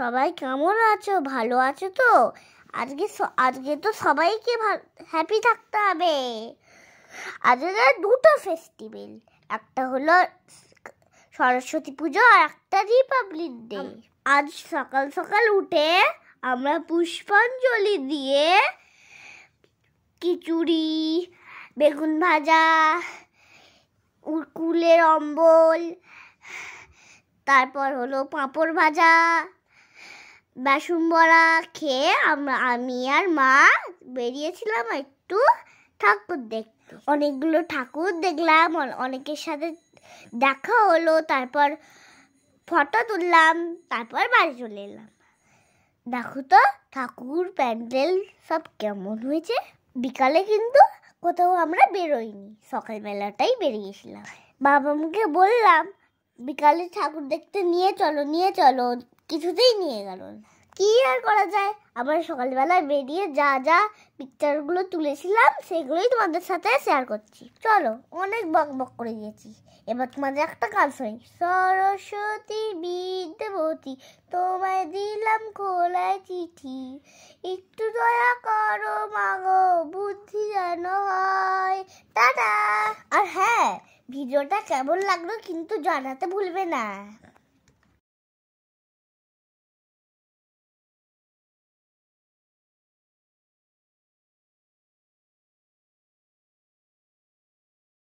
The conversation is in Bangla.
সবাই কেমন আছো ভালো আছো তো আজকে আজকে তো সবাইকে হ্যাপি থাকতে হবে আজকে দুটো ফেস্টিভ্যাল একটা হলো সরস্বতী পুজো আর একটা রিপাবলিক ডে আজ সকাল সকাল উঠে আমরা পুষ্পাঞ্জলি দিয়ে খিচুড়ি বেগুন ভাজা কুলের অম্বল তারপর হলো পাঁপড় ভাজা বাসন বড়া খেয়ে আমি আর মা বেরিয়েছিলাম একটু ঠাকুর দেখতে অনেকগুলো ঠাকুর দেখলাম অনেকের সাথে দেখা হলো তারপর ফটো তুললাম তারপর বাড়ি চলে এলাম দেখো তো ঠাকুর প্যান্ডেল সব কেমন হয়েছে বিকালে কিন্তু কোথাও আমরা বেরোইনি সকালবেলাটাই বেরিয়েছিলাম বাবা মাকে বললাম বিকালে ঠাকুর দেখতে নিয়ে চলো নিয়ে চলো কিছুতেই নিয়ে গেল না কি আর করা যায় আবার সকালবেলায় বেরিয়ে যা যা পিকচারগুলো তুলেছিলাম সেগুলোই তোমাদের সাথে শেয়ার করছি চলো অনেক বক বক করে গিয়েছি এবার তোমাদের একটা কাজ হয় সরস্বতী বিদ্যবতী তোমায় দিলাম খোলায় চিঠি একটু দয়া করো মাগো বুদ্ধি যেন হয় টাটা আর হ্যাঁ ভিডিওটা কেমন লাগলো কিন্তু জানাতে ভুলবে না